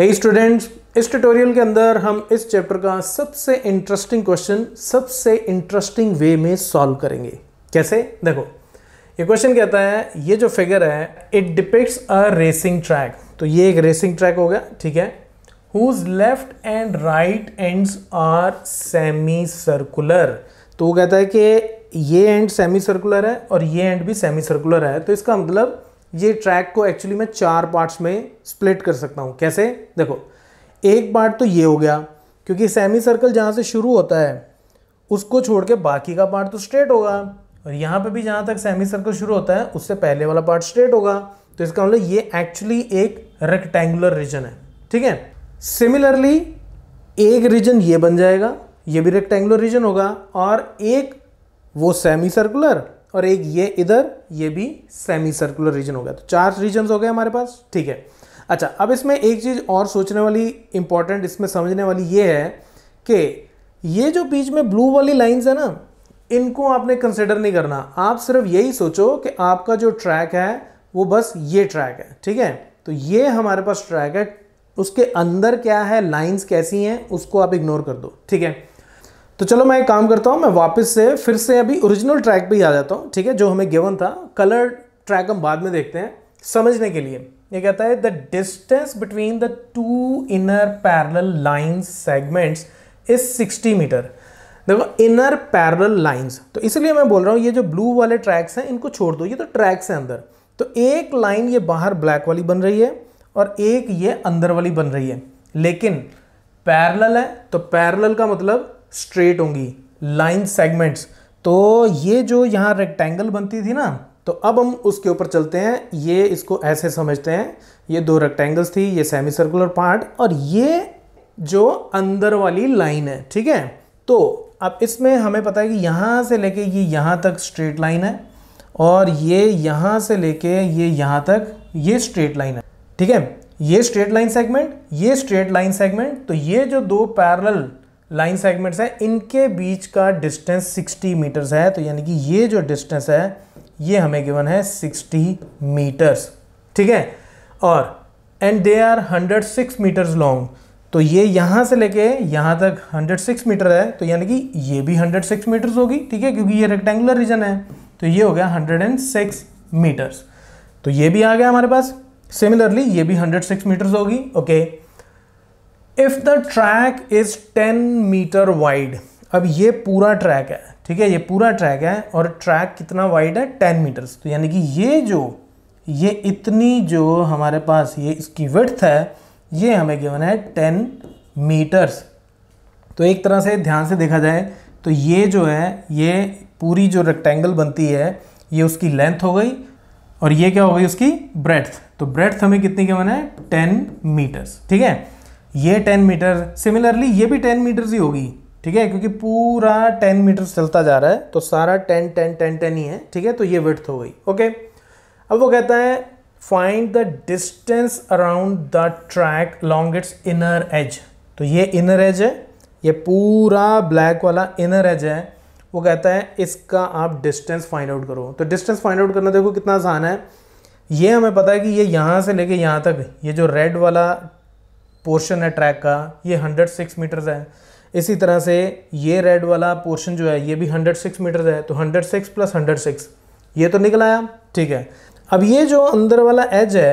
हे students इस tutorial के अंदर हम इस चैप्टर का सबसे इंटरेस्टिंग क्वेश्चन सबसे इंटरेस्टिंग वे में सॉल्व करेंगे कैसे देखो ये क्वेश्चन कहता है ये जो फिगर है it depicts a racing track तो ये एक रेसिंग ट्रैक हो गया ठीक है whose left and right ends are semi circular तो वो कहता है कि ये एंड सेमी सर्कुलर है और ये एंड भी सेमी सर्कुलर है तो इसका मतलब ये ट्रैक को एक्चुअली मैं चार पार्ट्स में स्प्लिट कर सकता हूँ कैसे देखो एक पार्ट तो ये हो गया क्योंकि सेमी सर्कल जहाँ से शुरू होता है उसको छोड़ के बाकी का पार्ट तो स्ट्रेट होगा और यहाँ पे भी जहाँ तक सेमी सर्कल शुरू होता है उससे पहले वाला पार्ट स्ट्रेट होगा तो इसका मतलब ये एक्चुअली एक रेक्टेंगुलर रीजन है ठीक है सिमिलरली एक रीजन ये बन जाएगा ये भी रेक्टेंगुलर रीजन होगा और एक वो सेमी सर्कुलर और एक ये इधर ये भी सेमी सर्कुलर रीजन हो गया तो चार रीजन हो गए हमारे पास ठीक है अच्छा अब इसमें एक चीज़ और सोचने वाली इंपॉर्टेंट इसमें समझने वाली ये है कि ये जो बीच में ब्लू वाली लाइंस है ना इनको आपने कंसिडर नहीं करना आप सिर्फ यही सोचो कि आपका जो ट्रैक है वो बस ये ट्रैक है ठीक है तो ये हमारे पास ट्रैक है उसके अंदर क्या है लाइंस कैसी हैं उसको आप इग्नोर कर दो ठीक है तो चलो मैं एक काम करता हूँ मैं वापस से फिर से अभी ओरिजिनल ट्रैक पे ही आ जाता हूँ ठीक है जो हमें गिवन था कलर ट्रैक हम बाद में देखते हैं समझने के लिए ये कहता है the distance between the two inner parallel line segments is 60 metre देखो इनर पैरल लाइन्स तो इसलिए मैं बोल रहा हूँ ये जो ब्लू वाले ट्रैक्स हैं इनको छोड़ दो ये तो ट्रैक्स हैं अंदर तो एक लाइन ये बाहर ब्लैक वाली बन रही है और एक ये अंदर वाली बन रही है लेकिन पैरल है तो पैरल का मतलब स्ट्रेट होंगी लाइन सेगमेंट्स तो ये जो यहाँ रेक्टेंगल बनती थी ना तो अब हम उसके ऊपर चलते हैं ये इसको ऐसे समझते हैं ये दो रेक्टेंगल्स थी ये सेमी सर्कुलर पार्ट और ये जो अंदर वाली लाइन है ठीक है तो अब इसमें हमें पता है कि यहाँ से लेके ये यहाँ तक स्ट्रेट लाइन है और ये यहाँ से लेके ये यहाँ तक ये स्ट्रेट लाइन है ठीक है ये स्ट्रेट लाइन सेगमेंट ये स्ट्रेट लाइन सेगमेंट तो ये जो दो पैरल लाइन सेगमेंट्स हैं इनके बीच का डिस्टेंस 60 मीटर्स है तो यानी कि ये जो डिस्टेंस है ये हमें गिवन है 60 मीटर्स ठीक है और and they are 106 metres long तो ये यहाँ से लेके यहाँ तक 106 मीटर है तो यानी कि ये भी 106 मीटर्स होगी ठीक है क्योंकि ये रेक्टेंगुलर रीजन है तो ये हो गया हंड्रेड मीटर्स तो ये भी आ गया हमारे पास सिमिलरली ये भी हंड्रेड मीटर्स होगी okay okay. If the track is 10 metre wide अब ये पूरा ट्रैक है ठीक है ये पूरा ट्रैक है और ट्रैक कितना वाइड है 10 मीटर्स तो यानी कि ये जो ये इतनी जो हमारे पास ये इसकी वर्थ है ये हमें गिवन है 10 मीटर्स तो एक तरह से ध्यान से देखा जाए तो ये जो है ये पूरी जो रेक्टेंगल बनती है ये उसकी लेंथ हो गई और ये क्या हो गई उसकी ब्रेथ तो ब्रेथ हमें कितनी गिवन है 10 मीटर्स ठीक है ये टेन मीटर सिमिलरली ये भी टेन मीटर ही होगी ठीक है क्योंकि पूरा टेन मीटर चलता जा रहा है तो सारा टेन टेन टेन टेन ही है ठीक है तो ये विथ हो गई ओके अब वो कहता है find the distance around the track long it's inner edge तो ये इनर एज है ये पूरा ब्लैक वाला इनर एज है वो कहता है इसका आप डिस्टेंस फाइंड आउट करो तो डिस्टेंस फाइंड आउट करना देखो कितना आसान है ये हमें पता है कि ये यहाँ से लेके यहाँ तक ये जो रेड वाला पोर्शन है ट्रैक का ये हंड्रेड सिक्स मीटर्स है इसी तरह से ये रेड वाला पोर्शन जो है ये भी हंड्रेड सिक्स मीटर्स है तो hundred six plus hundred six ये तो निकल आया ठीक है अब ये जो अंदर वाला एज है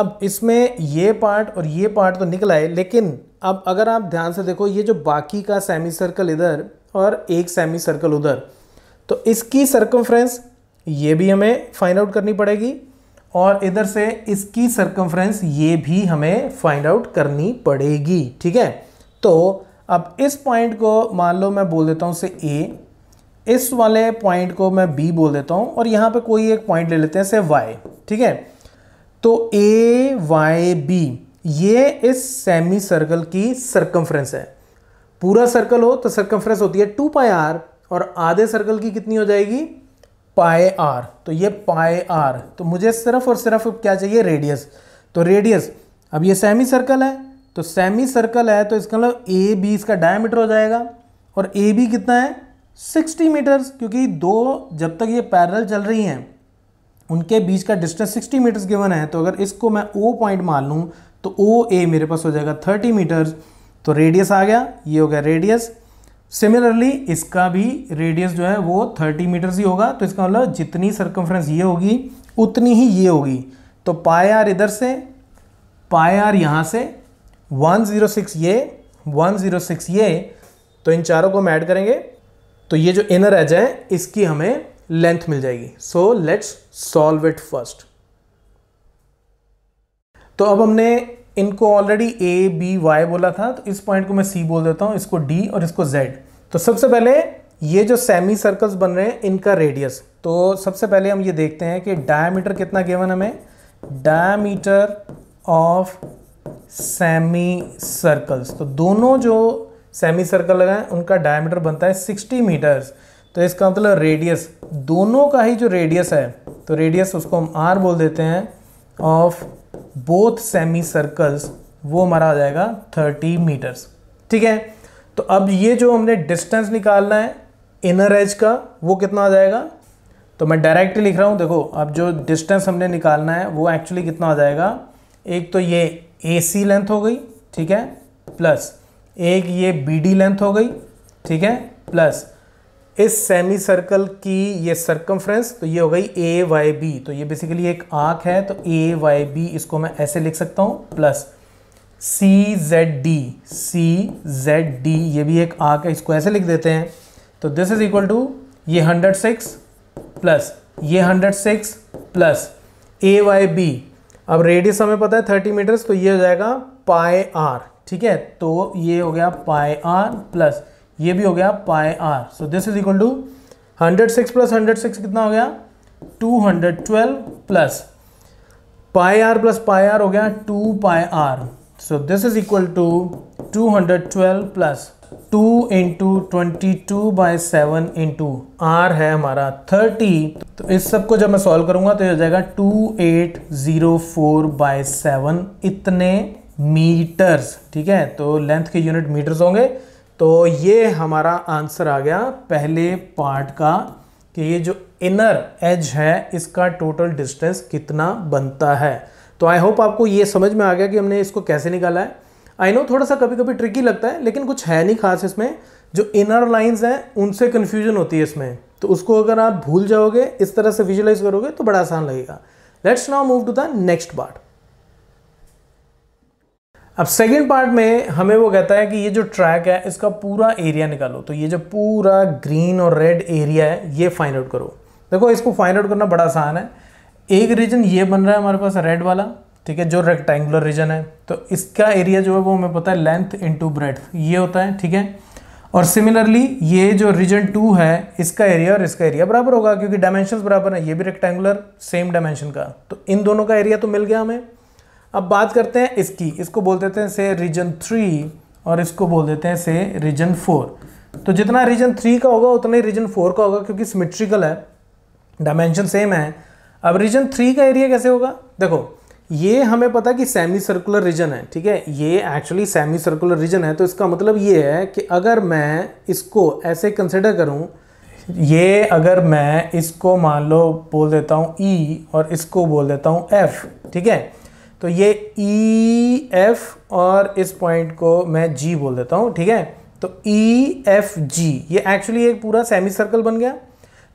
अब इसमें ये पार्ट और ये पार्ट तो निकल आए लेकिन अब अगर आप ध्यान से देखो ये जो बाकी का सेमी सर्कल इधर और एक सेमी सर्कल उधर तो इसकी सर्कम ये भी हमें फाइंड आउट करनी पड़ेगी और इधर से इसकी सरकमफ्रेंस ये भी हमें फाइंड आउट करनी पड़ेगी ठीक है तो अब इस पॉइंट को मान लो मैं बोल देता हूँ से ए इस वाले पॉइंट को मैं बी बोल देता हूँ और यहाँ पे कोई एक पॉइंट ले लेते हैं से वाई ठीक है तो ए वाई बी ये इस सेमी सर्कल की सरकमफ्रेंस है पूरा सर्कल हो तो सरकमफ्रेंस होती है टू पाई आर और आधे सर्कल की कितनी हो जाएगी पाए आर तो ये पाए आर तो मुझे सिर्फ और सिर्फ क्या चाहिए रेडियस तो रेडियस अब ये सेमी सर्कल है तो सेमी सर्कल है तो इसका मतलब ए बी इसका डायमीटर हो जाएगा और ए बी कितना है 60 मीटर्स क्योंकि दो जब तक ये पैरल चल रही हैं उनके बीच का डिस्टेंस 60 मीटर्स गिवन है तो अगर इसको मैं ओ पॉइंट मान लूँ तो ओ ए मेरे पास हो जाएगा 30 मीटर्स तो रेडियस आ गया ये हो गया रेडियस सिमिलरली इसका भी रेडियस जो है वो थर्टी मीटर्स ही होगा तो इसका मतलब जितनी सर्कमफ्रेंस ये होगी उतनी ही ये होगी तो पाए आर इधर से पाए आर यहाँ से 106 ये 106 ये तो इन चारों को हम ऐड करेंगे तो ये जो इनर एज है इसकी हमें लेंथ मिल जाएगी so let's solve it first तो अब हमने इनको ऑलरेडी ए बी वाई बोला था तो इस पॉइंट को मैं सी बोल देता हूँ इसको डी और इसको जेड तो सबसे पहले ये जो सेमी सर्कल्स बन रहे हैं इनका रेडियस तो सबसे पहले हम ये देखते हैं कि डायमीटर कितना गेवन हमें डायमीटर ऑफ सेमी सर्कल्स तो दोनों जो सेमी सर्कल लगाएं उनका डायमीटर बनता है 60 मीटर्स तो इसका मतलब रेडियस दोनों का ही जो रेडियस है तो रेडियस उसको हम आर बोल देते हैं ऑफ बोथ सेमी सर्कल्स वो हमारा आ जाएगा थर्टी मीटर्स ठीक है तो अब ये जो हमने डिस्टेंस निकालना है इनर एज का वो कितना आ जाएगा तो मैं डायरेक्टली लिख रहा हूँ देखो अब जो डिस्टेंस हमने निकालना है वो एक्चुअली कितना आ जाएगा एक तो ये ए सी लेंथ हो गई ठीक है प्लस एक ये बी डी लेंथ हो गई ठीक है प्लस इस सेमी सर्कल की ये सर्कमफ्रेंस तो ये हो गई ए वाई बी तो ये बेसिकली एक आंख है तो ए वाई बी इसको मैं ऐसे लिख सकता हूँ plus C Z D C Z D ये भी एक आंख है इसको ऐसे लिख देते हैं तो दिस इज इक्वल टू ये हंड्रेड सिक्स प्लस ये hundred six plus A Y B अब रेडियस हमें पता है थर्टी मीटर्स तो ये हो जाएगा पाए आर ठीक है तो ये हो गया पाए आर प्लस ये भी हो गया pi R so this is equal to hundred six plus hundred six कितना हो गया two hundred twelve plus pi R plus pi R हो गया two pi R so this is equal to 212 hundred twelve plus two into twenty two by seven into R है हमारा thirty तो इस सब को जब मैं सॉल्व करूंगा तो ये हो जाएगा 2804 eight zero four by seven इतने मीटर्स ठीक है तो लेंथ के यूनिट मीटर्स होंगे तो ये हमारा आंसर आ गया पहले पार्ट का कि ये जो इनर एज है इसका टोटल डिस्टेंस कितना बनता है तो आई होप आपको ये समझ में आ गया कि हमने इसको कैसे निकाला है आई नो थोड़ा सा कभी कभी ट्रिकी लगता है लेकिन कुछ है नहीं खास इसमें जो इनर लाइंस हैं उनसे कन्फ्यूजन होती है इसमें तो उसको अगर आप भूल जाओगे इस तरह से विजुलाइज करोगे तो बड़ा आसान लगेगा let's now move to the next part अब सेकेंड पार्ट में हमें वो कहता है कि ये जो ट्रैक है इसका पूरा एरिया निकालो तो ये जो पूरा ग्रीन और रेड एरिया है ये फाइंड आउट करो देखो इसको फाइंड आउट करना बड़ा आसान है एक रीजन ये बन रहा है हमारे पास रेड वाला ठीक है जो रेक्टेंगुलर रीजन है तो इसका एरिया जो है वो हमें पता है लेंथ इनटू ब्रेथ ये होता है ठीक है और सिमिलरली ये जो रीजन टू है इसका एरिया और इसका एरिया बराबर होगा क्योंकि डायमेंशन बराबर है ये भी रेक्टेंगुलर सेम डायमेंशन का तो इन दोनों का एरिया तो मिल गया हमें अब बात करते हैं इसकी इसको बोल देते हैं से रीजन थ्री और इसको बोल देते हैं से रीजन फोर तो जितना रीजन थ्री का होगा उतना ही रीजन फोर का होगा क्योंकि सिमेट्रिकल है डायमेंशन सेम है अब रीजन थ्री का एरिया कैसे होगा देखो ये हमें पता कि सेमी सर्कुलर रीजन है ठीक है ये एक्चुअली सेमी सर्कुलर रीजन है तो इसका मतलब ये है कि अगर मैं इसको ऐसे कंसिडर करूँ ये अगर मैं इसको मान लो बोल देता हूँ ई e और इसको बोल देता हूँ एफ ठीक है तो ये ई e, एफ और इस पॉइंट को मैं जी बोल देता हूँ ठीक है तो ई एफ जी ये एक्चुअली एक पूरा सेमी सर्कल बन गया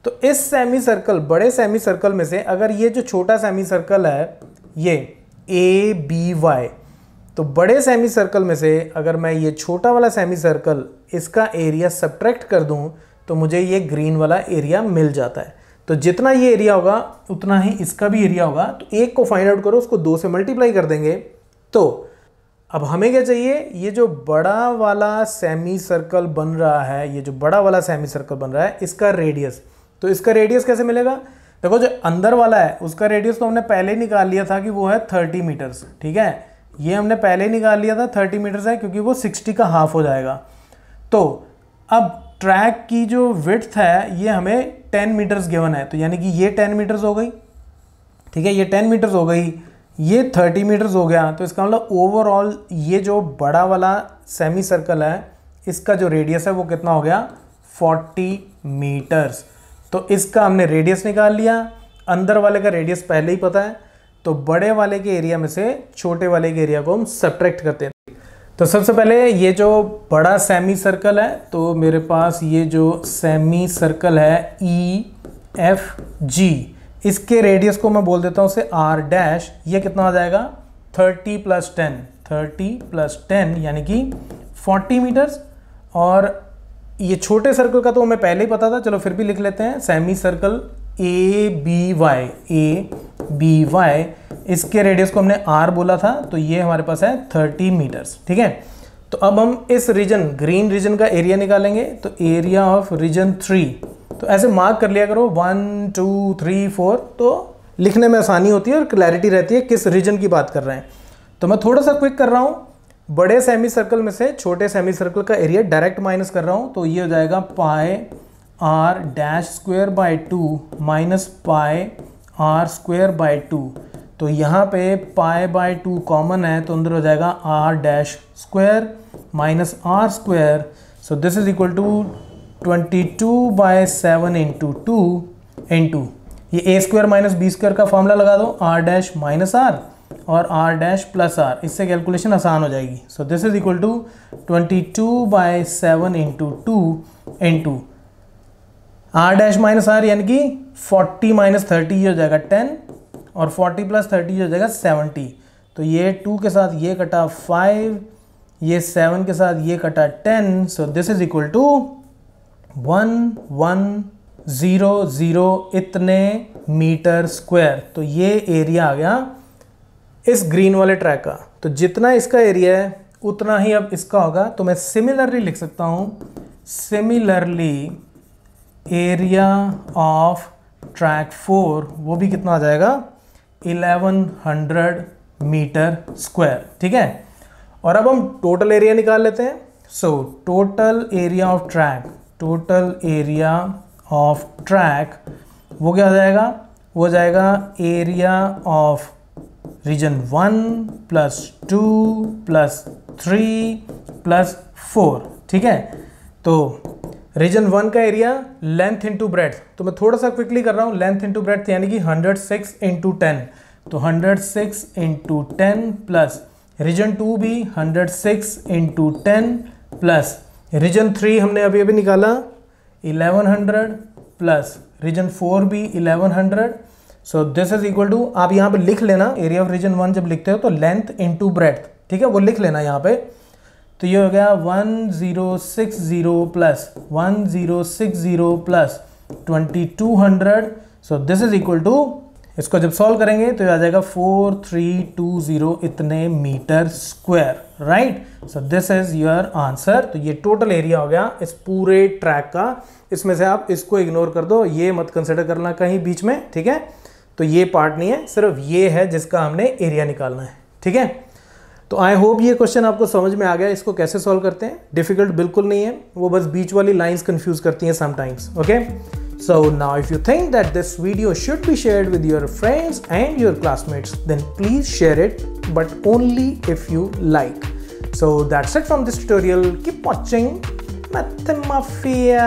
तो इस सेमी सर्कल बड़े सेमी सर्कल में से अगर ये जो छोटा सेमी सर्कल है ये ए बी वाई तो बड़े सेमी सर्कल में से अगर मैं ये छोटा वाला सेमी सर्कल इसका एरिया सब्ट्रैक्ट कर दूँ तो मुझे ये ग्रीन वाला एरिया मिल जाता है तो जितना ये एरिया होगा उतना ही इसका भी एरिया होगा तो एक को फाइंड आउट करो उसको दो से मल्टीप्लाई कर देंगे तो अब हमें क्या चाहिए ये जो बड़ा वाला सेमी सर्कल बन रहा है ये जो बड़ा वाला सेमी सर्कल बन रहा है इसका रेडियस तो इसका रेडियस कैसे मिलेगा देखो जो अंदर वाला है उसका रेडियस तो हमने पहले ही निकाल लिया था कि वो है थर्टी मीटर्स ठीक है ये हमने पहले ही निकाल लिया था थर्टी मीटर्स है क्योंकि वो सिक्सटी का हाफ हो जाएगा तो अब ट्रैक की जो विथ है ये हमें टेन मीटर्स गिवन है तो यानी कि ये टेन मीटर्स हो गई ठीक है ये टेन मीटर्स हो गई ये थर्टी मीटर्स हो गया तो इसका मतलब ओवरऑल ये जो बड़ा वाला सेमी सर्कल है इसका जो रेडियस है वो कितना हो गया फोर्टी मीटर्स तो इसका हमने रेडियस निकाल लिया अंदर वाले का रेडियस पहले ही पता है तो बड़े वाले के एरिया में से छोटे वाले के एरिया को हम सब्ट्रैक्ट करते हैं तो सबसे पहले ये जो बड़ा सेमी सर्कल है तो मेरे पास ये जो सेमी सर्कल है ई एफ जी इसके रेडियस को मैं बोल देता हूँ उसे आर डैश ये कितना आ जाएगा thirty plus ten thirty plus ten यानी कि फोर्टी मीटर्स और ये छोटे सर्कल का तो हमें पहले ही पता था चलो फिर भी लिख लेते हैं semicircle A B Y A B Y इसके रेडियस को हमने आर बोला था तो ये हमारे पास है थर्टी मीटर्स ठीक है तो अब हम इस रीजन ग्रीन रीजन का एरिया निकालेंगे तो एरिया ऑफ रीजन थ्री तो ऐसे मार्क कर लिया करो वन टू थ्री फोर तो लिखने में आसानी होती है और क्लैरिटी रहती है किस रीजन की बात कर रहे हैं तो मैं थोड़ा सा क्विक कर रहा हूँ बड़े सेमी सर्कल में से छोटे सेमी सर्कल का एरिया डायरेक्ट माइनस कर रहा हूँ तो ये हो जाएगा pi R dash square by two minus pi R square by two तो यहाँ पे पाए बाय टू कॉमन है तो अंदर हो जाएगा R dash square minus R square so this is equal to twenty two by seven into two into ये A square minus B square का फॉर्मूला लगा दो आर डैश माइनस आर और आर डैश प्लस आर इससे calculation आसान हो जाएगी so this is equal to twenty two by seven into two into R dash minus R यानी कि फोर्टी माइनस थर्टी हो जाएगा टेन और फोर्टी प्लस थर्टी हो जाएगा सेवेंटी तो ये टू के साथ ये कटा फाइव ये सेवन के साथ ये कटा ten so this is equal to one one zero zero इतने मीटर स्क्वायर तो ये एरिया आ गया इस ग्रीन वाले ट्रैक का तो जितना इसका एरिया है उतना ही अब इसका होगा तो मैं सिमिलरली लिख सकता हूँ similarly area of track four वो भी कितना आ जाएगा 1100 मीटर स्क्वायर ठीक है और अब हम टोटल एरिया निकाल लेते हैं so total area of track total area of track वो क्या हो जाएगा वो जाएगा area of region one plus two plus three plus four ठीक है तो रीजन वन का एरिया लेंथ इंटू ब्रेथ तो मैं थोड़ा सा क्विकली कर रहा हूँ लेंथ इंटू ब्रेथ यानी कि हंड्रेड सिक्स इंटू टेन तो hundred six into ten plus region two भी hundred six into ten plus region three हमने अभी अभी निकाला eleven hundred plus region four भी eleven hundred so this is equal to आप यहाँ पे लिख लेना एरिया ऑफ रीजन वन जब लिखते हो तो लेंथ इंटू ब्रेथ ठीक है वो लिख लेना यहाँ पे तो ये हो गया one zero six zero plus one zero six zero plus twenty two hundred so this is equal to इसको जब सॉल्व करेंगे तो ये आ जाएगा फोर थ्री टू ज़ीरो इतने metre square right so this is your answer तो ये टोटल एरिया हो गया इस पूरे ट्रैक का इसमें से आप इसको इग्नोर कर दो ये मत कंसिडर करना कहीं बीच में ठीक है तो ये पार्ट नहीं है सिर्फ ये है जिसका हमने एरिया निकालना है ठीक है तो आई होप ये क्वेश्चन आपको समझ में आ गया इसको कैसे सॉल्व करते हैं डिफिकल्ट बिल्कुल नहीं है वो बस बीच वाली लाइंस कंफ्यूज करती हैं sometimes okay so now if you think that this video should be share with your friends and your classmates then please share it but only if you like so that's it from this tutorial keep watching मैथमाफिया